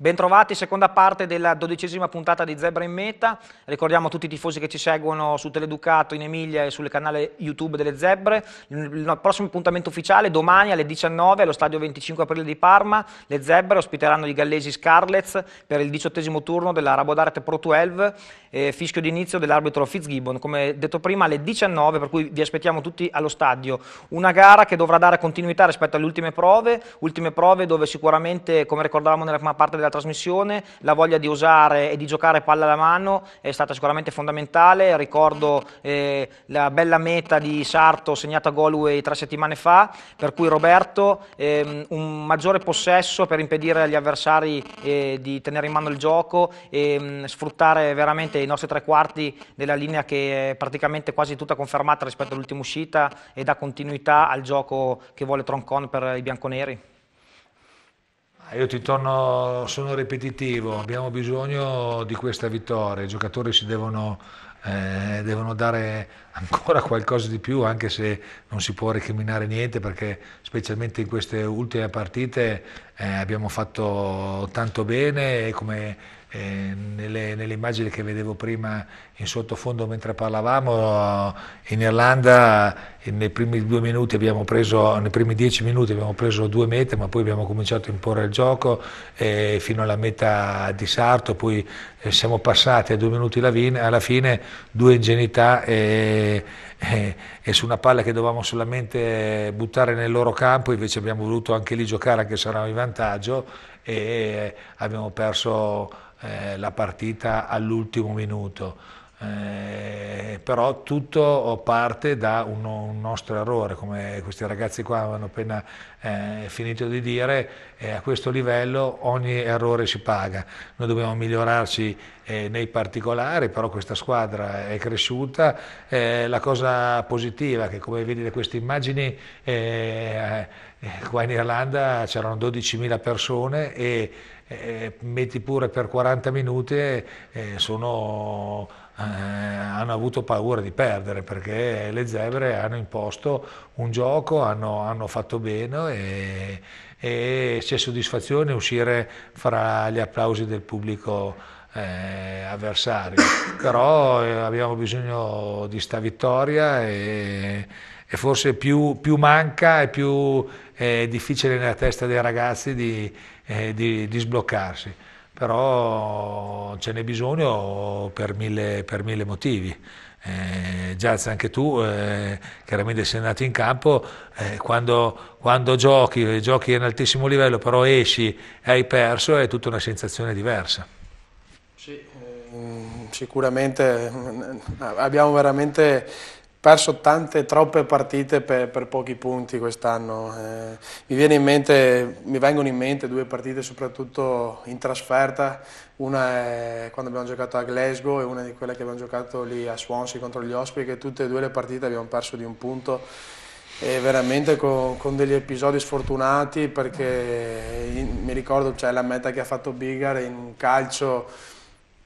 Bentrovati, seconda parte della dodicesima puntata di Zebra in Meta. Ricordiamo a tutti i tifosi che ci seguono su Teleducato in Emilia e sul canale YouTube delle Zebre. Il prossimo appuntamento ufficiale domani alle 19 allo stadio 25 aprile di Parma. Le Zebre ospiteranno i gallesi Scarlets per il diciottesimo turno della Rabodart Pro 12, eh, fischio d'inizio dell'arbitro Fitzgibbon. Come detto prima, alle 19, per cui vi aspettiamo tutti allo stadio. Una gara che dovrà dare continuità rispetto alle ultime prove, ultime prove dove sicuramente, come ricordavamo nella prima parte della della trasmissione, la voglia di osare e di giocare palla alla mano è stata sicuramente fondamentale, ricordo eh, la bella meta di Sarto segnata a Galway tre settimane fa, per cui Roberto ehm, un maggiore possesso per impedire agli avversari eh, di tenere in mano il gioco e mh, mm, sfruttare veramente i nostri tre quarti della linea che è praticamente quasi tutta confermata rispetto all'ultima uscita e dà continuità al gioco che vuole Troncon per i bianconeri. Ah, io ti torno, sono ripetitivo, abbiamo bisogno di questa vittoria, i giocatori si devono, eh, devono, dare ancora qualcosa di più, anche se non si può recriminare niente, perché specialmente in queste ultime partite eh, abbiamo fatto tanto bene e come eh, nelle, nelle, immagini che vedevo prima in sottofondo mentre parlavamo, in Irlanda eh, nei primi due minuti abbiamo preso, nei primi dieci minuti abbiamo preso due mete, ma poi abbiamo cominciato a imporre il gioco eh, fino alla metà di Sarto, poi eh, siamo passati a due minuti alla fine, due ingenuità e, e, eh, e, su una palla che dovevamo solamente buttare nel loro campo, invece abbiamo voluto anche lì giocare, anche se eravamo in vantaggio e abbiamo perso eh, la partita all'ultimo minuto. Eh, però tutto parte da uno, un nostro errore, come questi ragazzi qua hanno appena eh, finito di dire, eh, a questo livello ogni errore si paga, noi dobbiamo migliorarci eh, nei particolari, però questa squadra è cresciuta, eh, la cosa positiva è che come vedi da queste immagini eh, qua in Irlanda c'erano 12.000 persone e metti pure per 40 minuti sono eh, hanno avuto paura di perdere perché le zebre hanno imposto un gioco, hanno, hanno fatto bene e, e c'è soddisfazione uscire fra gli applausi del pubblico. Eh, avversario, però eh, abbiamo bisogno di sta vittoria e, e forse più, più, manca e più eh, è difficile nella testa dei ragazzi di, eh, di, di sbloccarsi però ce n'è bisogno per mille, per mille motivi. Eh, Giaz, anche tu, eh, chiaramente sei nato in campo, eh, quando, quando, giochi, giochi in altissimo livello, però esci e hai perso, è tutta una sensazione diversa. Sì, eh, sicuramente eh, abbiamo veramente perso tante, troppe partite per, per pochi punti quest'anno. Eh, mi, mi, vengono in mente due partite soprattutto in trasferta, una è quando abbiamo giocato a Glasgow e una di quelle che abbiamo giocato lì a Swansea contro gli ospiti, che tutte e due le partite abbiamo perso di un punto e veramente con, con, degli episodi sfortunati perché in, mi ricordo c'è cioè, la meta che ha fatto Bigar in un calcio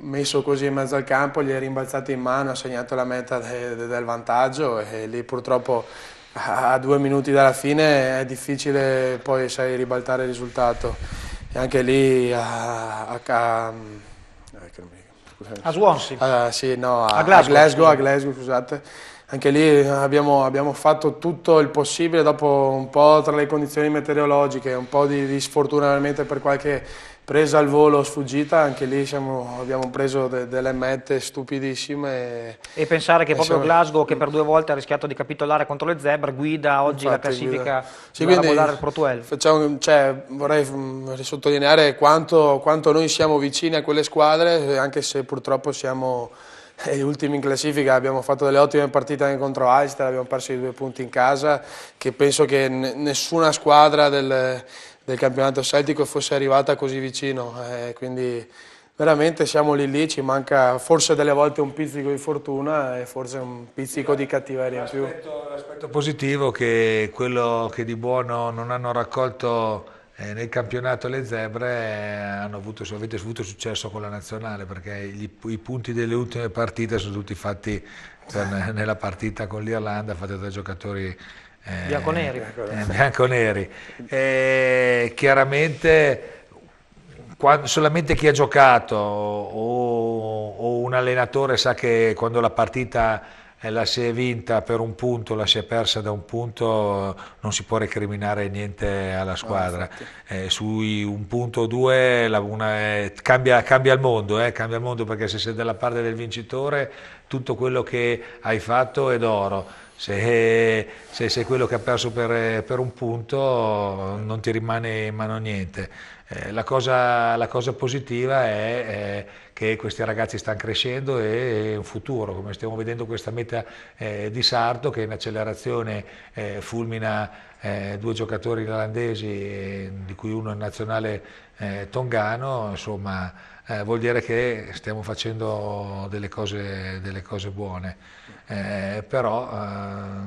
messo così in mezzo al campo, gli è rimbalzato in mano, ha segnato la meta de, de, del vantaggio e lì purtroppo a due minuti dalla fine è difficile poi sai, ribaltare il risultato e anche lì a, a, a, eh, a Swansea eh, sì, no, a, Glasgow, Glasgow, sì. Glasgow scusate anche lì abbiamo, abbiamo, fatto tutto il possibile dopo un po' tra le condizioni meteorologiche, un po' di, di sfortuna veramente per qualche presa al volo, sfuggita, anche lì siamo, abbiamo preso de, delle mette stupidissime. E, e pensare che e proprio siamo... Glasgow, che per due volte ha rischiato di capitolare contro le Zebra, guida oggi Infatti, la classifica sì, guida. il Protuel. Facciamo, cioè, vorrei mm, sottolineare quanto, quanto noi siamo vicini a quelle squadre, eh, anche se purtroppo siamo eh, gli ultimi in classifica, abbiamo fatto delle ottime partite anche contro Alistair, abbiamo perso i due punti in casa, che penso che nessuna squadra del del campionato celtico fosse arrivata così vicino, eh, quindi veramente siamo lì lì, ci manca forse delle volte un pizzico di fortuna e forse un pizzico di cattiveria in più. L'aspetto positivo è che quello che di buono non hanno raccolto eh, nel campionato le zebre eh, hanno avuto, avete avuto successo con la nazionale perché gli, i punti delle ultime partite sono tutti fatti eh. nella partita con l'Irlanda, fatti da giocatori eh, Bianconeri. Eh, ecco. Bianconeri. Eh, chiaramente quando, solamente chi ha giocato o, o un allenatore sa che quando la partita la si è vinta per un punto, la si è persa da un punto, non si può recriminare niente alla squadra. Eh, sui un punto o due la, è, eh, cambia, cambia, il mondo, eh, cambia il mondo perché se sei dalla parte del vincitore tutto quello che hai fatto è d'oro. Se, se sei quello che ha perso per, per, un punto non ti rimane in mano niente. Eh, la, cosa, la, cosa, positiva è, è che questi ragazzi stanno crescendo e un futuro, come stiamo vedendo questa meta eh, di Sardo che in accelerazione eh, fulmina eh, due giocatori irlandesi, eh, di cui uno è nazionale eh, tongano, insomma eh, vuol dire che stiamo facendo delle cose, delle cose buone. però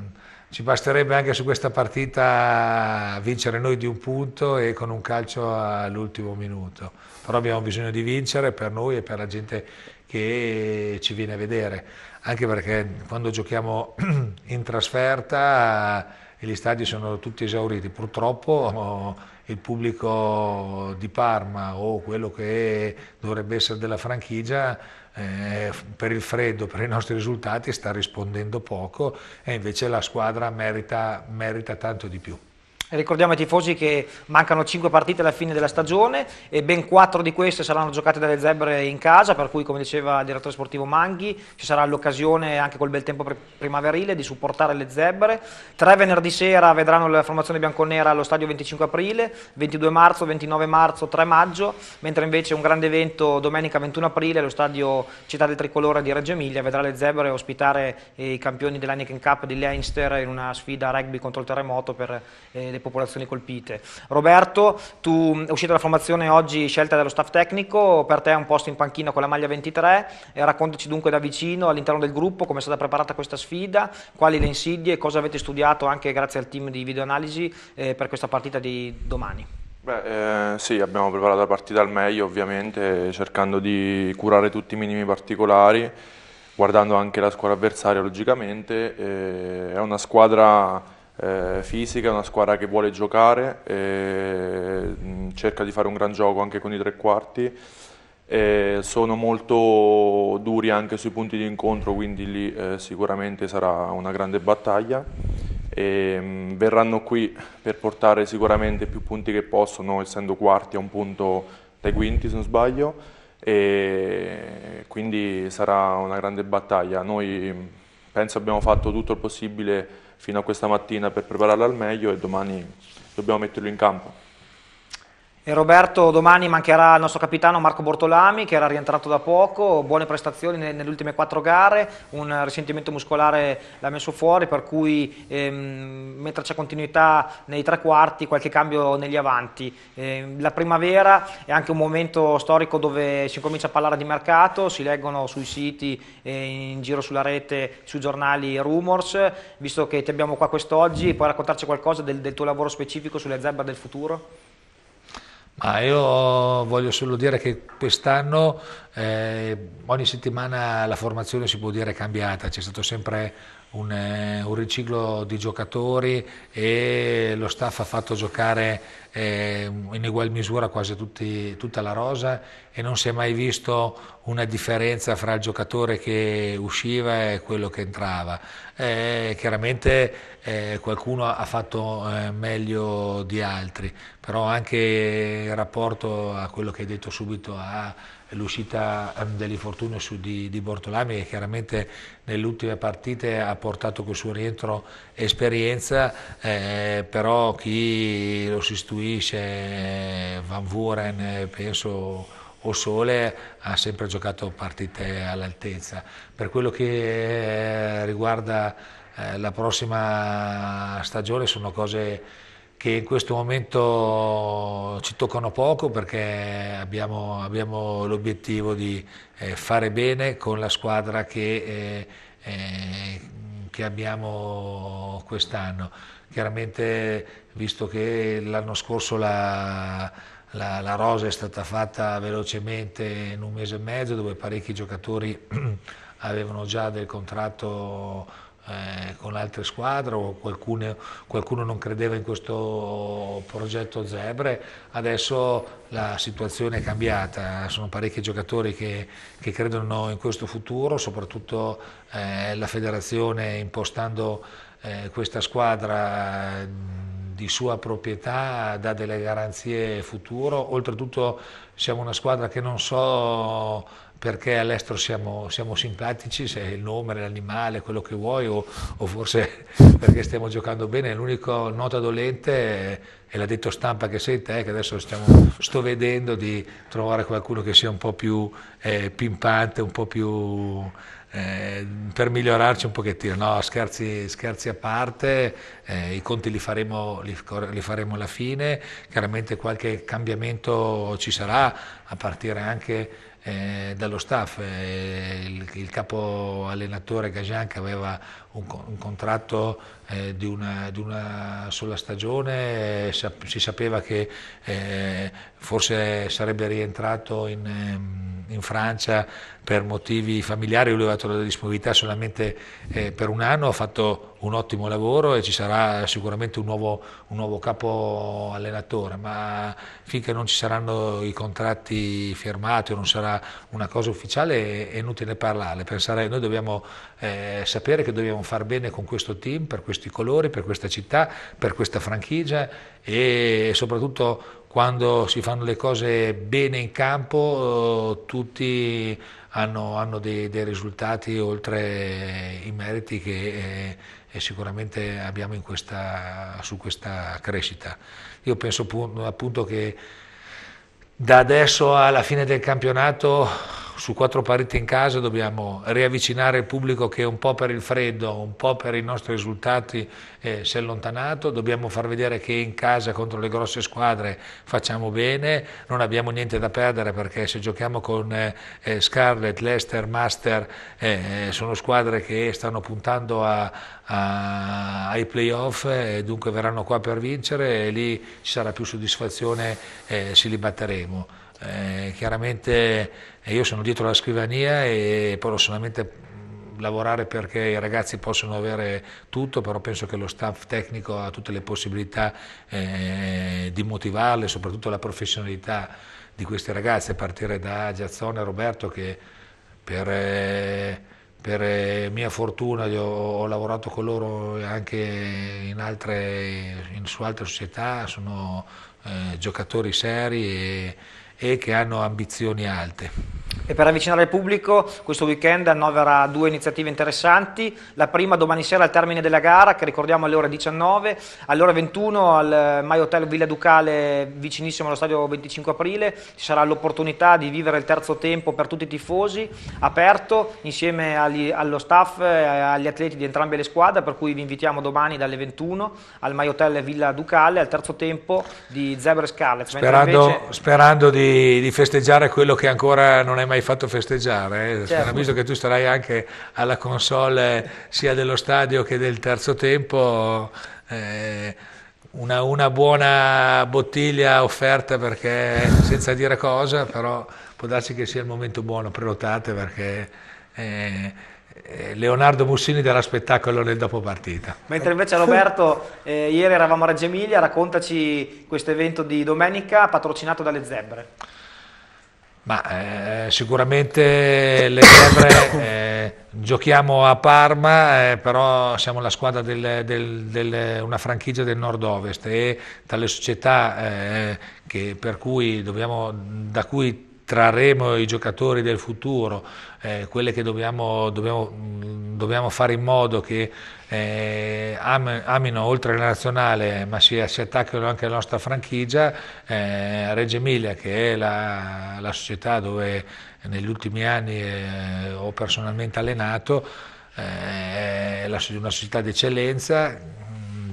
ci basterebbe anche su questa partita vincere noi di un punto e con un calcio all'ultimo minuto però abbiamo bisogno di vincere per noi e per la gente che ci viene a vedere, anche perché quando giochiamo in trasferta eh, gli stadi sono tutti esauriti, purtroppo eh, il pubblico di Parma o quello che dovrebbe essere della franchigia eh, per il freddo, per i nostri risultati sta rispondendo poco e invece la squadra merita, merita tanto di più. Ricordiamo ai tifosi che mancano 5 partite alla fine della stagione e ben 4 di queste saranno giocate dalle zebre in casa, per cui come diceva il direttore sportivo Manghi ci sarà l'occasione anche col bel tempo primaverile di supportare le zebre. 3 venerdì sera vedranno la formazione bianconera allo stadio 25 aprile, 22 marzo, 29 marzo, 3 maggio, mentre invece un grande evento domenica 21 aprile allo stadio Città del Tricolore di Reggio Emilia vedrà le zebre ospitare i campioni dell'Heineken Cup di Leinster in una sfida rugby contro il terremoto per eh, le popolazioni colpite. Roberto, tu uscito dalla formazione oggi scelta dallo staff tecnico, per te è un posto in panchina con la maglia 23, eh, raccontaci dunque da vicino all'interno del gruppo come è stata preparata questa sfida, quali le insidie, cosa avete studiato anche grazie al team di videoanalisi eh, per questa partita di domani. Beh, eh, sì, abbiamo preparato la partita al meglio ovviamente, cercando di curare tutti i minimi particolari, guardando anche la squadra avversaria logicamente. Eh, è una squadra eh, fisica, una squadra che vuole giocare, eh, cerca di fare un gran gioco anche con i tre quarti. Eh, sono molto duri anche sui punti di incontro, quindi lì eh, sicuramente sarà una grande battaglia. E, mm, verranno qui per portare sicuramente più punti che possono, essendo quarti a un punto dai quinti se non sbaglio, e quindi sarà una grande battaglia. Noi mm, penso abbiamo fatto tutto il possibile fino a questa mattina per prepararla al meglio e domani dobbiamo metterlo in campo. E Roberto, domani mancherà il nostro capitano Marco Bortolami che era rientrato da poco, buone prestazioni nelle ultime quattro gare, un risentimento muscolare l'ha messo fuori per cui ehm, mentre c'è continuità nei tre quarti qualche cambio negli avanti. Eh, la primavera è anche un momento storico dove si comincia a parlare di mercato, si leggono sui siti, eh, in giro sulla rete, sui giornali rumors, visto che ti abbiamo qua quest'oggi puoi raccontarci qualcosa del, del tuo lavoro specifico sulle zebra del futuro? Ma io voglio solo dire che quest'anno eh, ogni settimana la formazione si può dire è cambiata, c'è stato sempre un, eh, un, riciclo di giocatori e lo staff ha fatto giocare eh, in ugual misura quasi tutti, tutta la rosa e non si è mai visto una differenza fra il giocatore che usciva e quello che entrava. Eh, chiaramente eh, qualcuno ha fatto eh, meglio di altri, però anche in rapporto a quello che hai detto subito a l'uscita ehm, dell'infortunio su di, di, Bortolami che chiaramente nelle ultime partite ha portato col suo rientro esperienza, eh, però chi lo sostituiva costruisce, Van Vuren, eh, penso, o Sole ha sempre giocato partite all'altezza. Per quello che eh, riguarda eh, la prossima stagione sono cose che in questo momento ci toccano poco perché abbiamo, abbiamo l'obiettivo di fare bene con la squadra che, che abbiamo quest'anno. Chiaramente, visto che l'anno scorso la, la, la, rosa è stata fatta velocemente in un mese e mezzo, dove parecchi giocatori avevano già del contratto eh, con altre squadre o qualcuno, qualcuno non credeva in questo progetto Zebre, adesso la situazione è cambiata, sono parecchi giocatori che, che credono in questo futuro, soprattutto eh, la federazione impostando eh, questa squadra di sua proprietà dà delle garanzie futuro, oltretutto siamo una squadra che non so perché all'estero siamo, siamo, simpatici, se il nome, l'animale, quello che vuoi, o, o, forse perché stiamo giocando bene. L'unica nota dolente è l'ha detto stampa che sei te, che adesso stiamo, sto vedendo di trovare qualcuno che sia un po' più eh, pimpante, un po' più eh, per migliorarci un pochettino. No, scherzi, scherzi a parte, eh, i conti li faremo, li, li faremo, alla fine, chiaramente qualche cambiamento ci sarà a partire anche eh, dallo staff. Eh, il, il, capo allenatore Gajan che aveva un, un contratto eh, di una, di, una, sola stagione, si sapeva che forse sarebbe rientrato in ehm, in Francia per motivi familiari, lui aveva trovato la disponibilità solamente eh, per un anno, ha fatto un ottimo lavoro e ci sarà sicuramente un nuovo, un nuovo capo allenatore, ma finché non ci saranno i contratti firmati o non sarà una cosa ufficiale è inutile parlare, pensare noi dobbiamo eh, sapere che dobbiamo far bene con questo team, per questi colori, per questa città, per questa franchigia e soprattutto quando si fanno le cose bene in campo eh, tutti hanno, hanno dei, dei, risultati oltre i meriti che eh, sicuramente abbiamo questa, su questa crescita. Io penso appunto che da adesso alla fine del campionato su quattro pareti in casa dobbiamo riavvicinare il pubblico che un po' per il freddo, un po' per i nostri risultati eh, si è allontanato, dobbiamo far vedere che in casa contro le grosse squadre facciamo bene, non abbiamo niente da perdere perché se giochiamo con eh, eh Scarlett, Leicester, Master eh, eh, sono squadre che stanno puntando a, a, ai playoff eh, e dunque verranno qua per vincere e lì ci sarà più soddisfazione e eh, se li batteremo. Eh, chiaramente eh, io sono dietro la scrivania e posso solamente mm, lavorare perché i ragazzi possono avere tutto, però penso che lo staff tecnico ha tutte le possibilità eh, di motivarle, soprattutto la professionalità di queste ragazze, a partire da Giazzone e Roberto che per... Eh, per eh, mia fortuna ho, ho, lavorato con loro anche in altre, in, su altre società, sono eh, giocatori seri e, e che hanno ambizioni alte. E per avvicinare il pubblico questo weekend annovera due iniziative interessanti, la prima domani sera al termine della gara che ricordiamo alle ore 19, alle ore 21 al eh, My Hotel Villa Ducale vicinissimo allo stadio 25 aprile ci sarà l'opportunità di vivere il terzo tempo per tutti i tifosi, aperto insieme agli, allo staff e agli atleti di entrambe le squadre per cui vi invitiamo domani dalle 21 al My Hotel Villa Ducale al terzo tempo di Zebra Scarlet. Sperando, invece... sperando di, di festeggiare quello che ancora non è hai mai fatto festeggiare, eh? certo. visto che tu starai anche alla console sia dello stadio che del terzo tempo, eh, una, una, buona bottiglia offerta perché senza dire cosa, però può darsi che sia il momento buono, prenotate perché... Eh, eh Leonardo Mussini darà spettacolo nel dopopartita. Mentre invece Roberto, eh, ieri eravamo a Reggio Emilia, raccontaci questo evento di domenica patrocinato dalle zebre. Ma eh, sicuramente le zebre eh, giochiamo a Parma, eh, però siamo la squadra di una franchigia del nord-ovest e tra le società eh, che, cui dobbiamo, da cui trarremo i giocatori del futuro, eh, quelle che dobbiamo, dobbiamo, mm, dobbiamo, fare in modo che eh, am, amino oltre la nazionale ma si, si attaccano anche alla nostra franchigia, eh, Reggio Emilia che è la, la, società dove negli ultimi anni eh, ho personalmente allenato, eh, è una società di eccellenza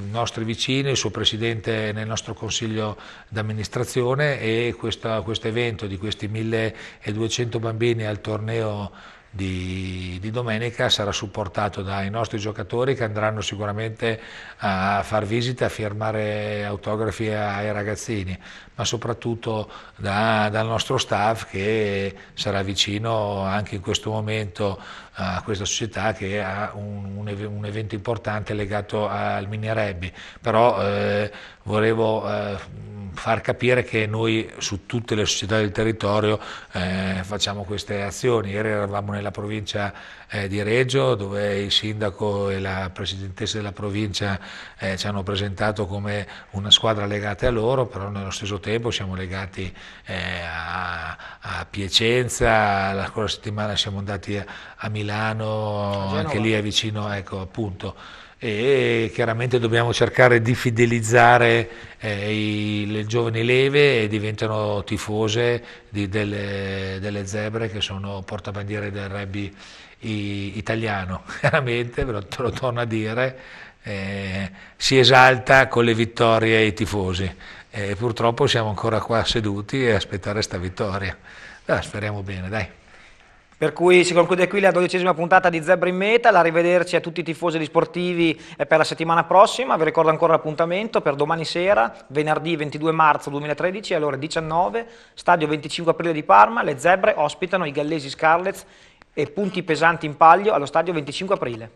nostri vicini, il suo presidente nel nostro consiglio d'amministrazione e questo, evento di questi 1200 bambini al torneo di, di, domenica sarà supportato dai nostri giocatori che andranno sicuramente a far visite, a firmare autografi ai ragazzini, ma soprattutto da, dal nostro staff che sarà vicino anche in questo momento a questa società che ha un, un evento importante legato al mini rugby. Però eh, volevo eh, far capire che noi su tutte le società del territorio eh, facciamo queste azioni. Ieri eravamo nella provincia eh, di Reggio dove il sindaco e la presidentessa della provincia eh, ci hanno presentato come una squadra legata a loro, però nello stesso tempo siamo legati eh, a, a, Piacenza, la scorsa settimana siamo andati a, a Milano, a anche lì è vicino, ecco appunto e chiaramente dobbiamo cercare di fidelizzare eh, i, le giovani leve e diventano tifose di, delle, delle, zebre che sono portabandiere del rugby i, italiano. Chiaramente, ve lo, te lo torno a dire, eh, si esalta con le vittorie i tifosi e purtroppo siamo ancora qua seduti e aspettare questa vittoria. Allora, speriamo bene, dai. Per cui si conclude qui la dodicesima puntata di Zebra in Metal, arrivederci a tutti i tifosi di sportivi eh, per la settimana prossima, vi ricordo ancora l'appuntamento per domani sera, venerdì 22 marzo 2013 alle ore 19, stadio 25 aprile di Parma, le Zebre ospitano i gallesi Scarlets e punti pesanti in palio allo stadio 25 aprile.